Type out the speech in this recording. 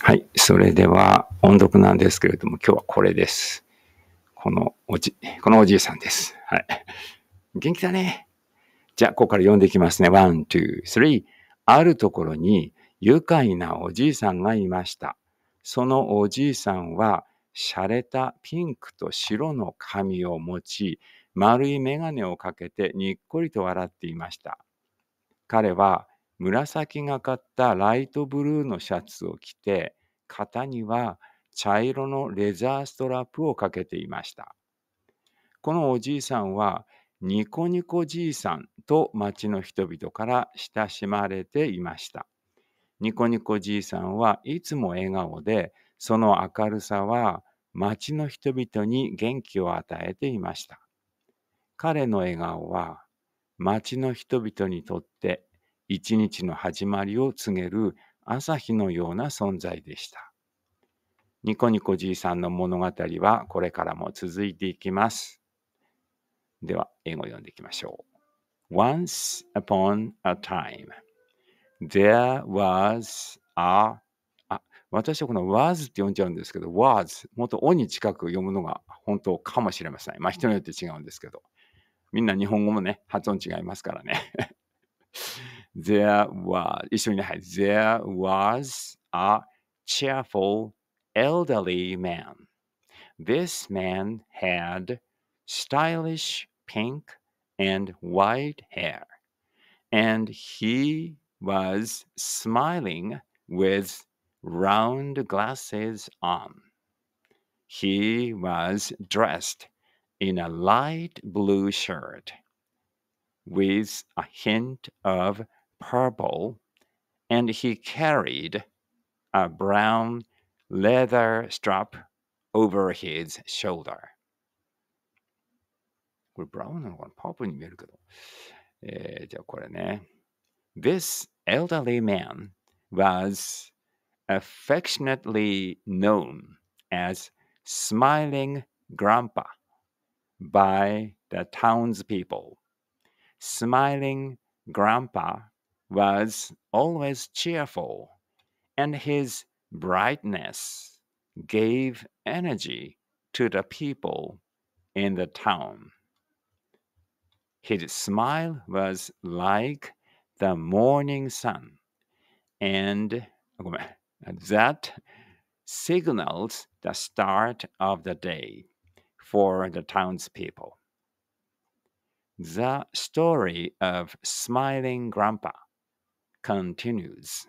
はい。それでは音読なんですけれども、今日はこれです。このおじ、このおじいさんです。はい。元気だね。じゃあ、ここから読んでいきますね。ワン、ツー、スリー。あるところに愉快なおじいさんがいました。そのおじいさんは、洒落たピンクと白の髪を持ち、丸い眼鏡をかけてにっこりと笑っていました。彼は紫がかったライトブルーのシャツを着て、肩には茶色のレザーストラップをかけていました。このおじいさんは、ニコニコじいさんと町の人々から親しまれていました。ニコニコじいさんはいつも笑顔で、その明るさは町の人々に元気を与えていました。彼の笑顔は町の人々にとって一日の始まりを告げる朝日のような存在でした。ニコニコじいさんの物語はこれからも続いていきます。では、英語を読んでいきましょう。Once upon a time, there was a あ、私はこの was って呼んじゃうんですけど、was、もっとおに近く読むのが本当かもしれません。まあ人によって違うんですけど、みんな日本語もね、発音違いますからね。there There was a cheerful elderly man. This man had stylish pink and white hair, and he was smiling with round glasses on. He was dressed in a light blue shirt with a hint of purple, and he carried a brown leather strap over his shoulder. これブラウンなのかなパープルに見えるけど。えー、じゃあこれね。This eh, elderly man was affectionately known as Smiling Grandpa by the townspeople. Smiling Grandpa was always cheerful, and his brightness gave energy to the people in the town. His smile was like the morning sun, and that signals the start of the day for the townspeople. The story of smiling grandpa continues.